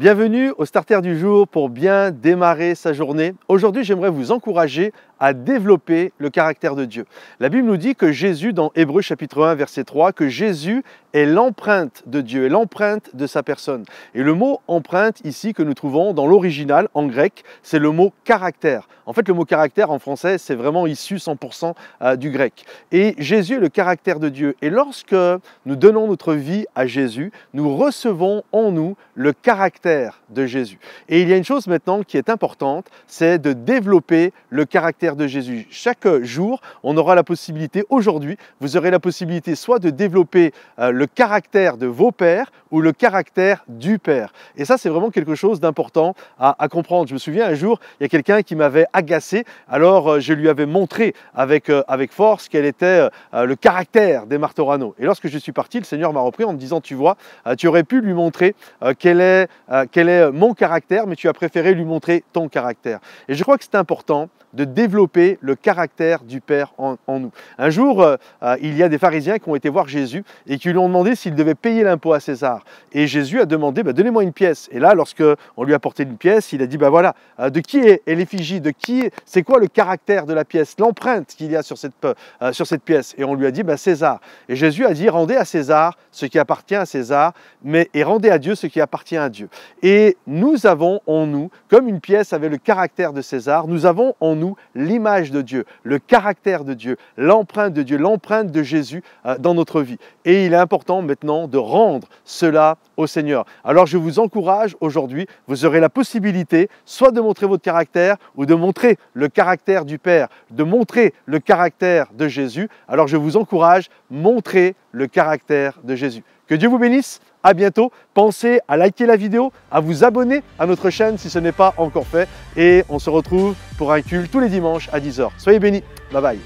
Bienvenue au starter du jour pour bien démarrer sa journée. Aujourd'hui, j'aimerais vous encourager à développer le caractère de Dieu. La Bible nous dit que Jésus, dans Hébreu chapitre 1, verset 3, que Jésus est l'empreinte de Dieu, est l'empreinte de sa personne. Et le mot empreinte ici que nous trouvons dans l'original en grec, c'est le mot caractère. En fait, le mot caractère en français, c'est vraiment issu 100% euh, du grec. Et Jésus est le caractère de Dieu. Et lorsque nous donnons notre vie à Jésus, nous recevons en nous le caractère de Jésus. Et il y a une chose maintenant qui est importante, c'est de développer le caractère de Jésus. Chaque jour, on aura la possibilité, aujourd'hui, vous aurez la possibilité soit de développer le euh, le caractère de vos pères ou le caractère du père. Et ça, c'est vraiment quelque chose d'important à, comprendre. Je me souviens un jour, il y a quelqu'un qui m'avait agacé. Alors, euh, je lui avais montré avec, euh, avec force quel était euh, le caractère des Martorano. Et lorsque je suis parti, le Seigneur m'a repris en me disant, tu vois, tu aurais pu lui montrer quel, est, quel est mon caractère, mais tu as préféré lui montrer ton caractère. Et je crois que c'est important de développer le caractère du Père en, nous. Un jour, il y a des pharisiens qui ont été voir Jésus et qui lui demandé s'il devait payer l'impôt à César. Et Jésus a demandé, bah, donnez-moi une pièce. Et là, lorsque on lui a apporté une pièce, il a dit, bah voilà, euh, de qui est, l'effigie, de qui, c'est quoi le caractère de la pièce, l'empreinte qu'il y a sur cette, euh, sur cette pièce. Et on lui a dit, bah César. Et Jésus a dit, rendez à César ce qui appartient à César, mais et rendez à Dieu ce qui appartient à Dieu. Et nous avons en nous, comme une pièce avait le caractère de César, nous avons en nous l'image de Dieu, le caractère de Dieu, l'empreinte de Dieu, l'empreinte de Jésus euh, dans notre vie. Et il est important important maintenant de rendre cela au Seigneur. Alors je vous encourage aujourd'hui, vous aurez la possibilité soit de montrer votre caractère ou de montrer le caractère du Père, de montrer le caractère de Jésus. Alors je vous encourage, montrez le caractère de Jésus. Que Dieu vous bénisse, à bientôt. Pensez à liker la vidéo, à vous abonner à notre chaîne si ce n'est pas encore fait. Et on se retrouve pour un cul tous les dimanches à 10h. Soyez bénis, bye bye.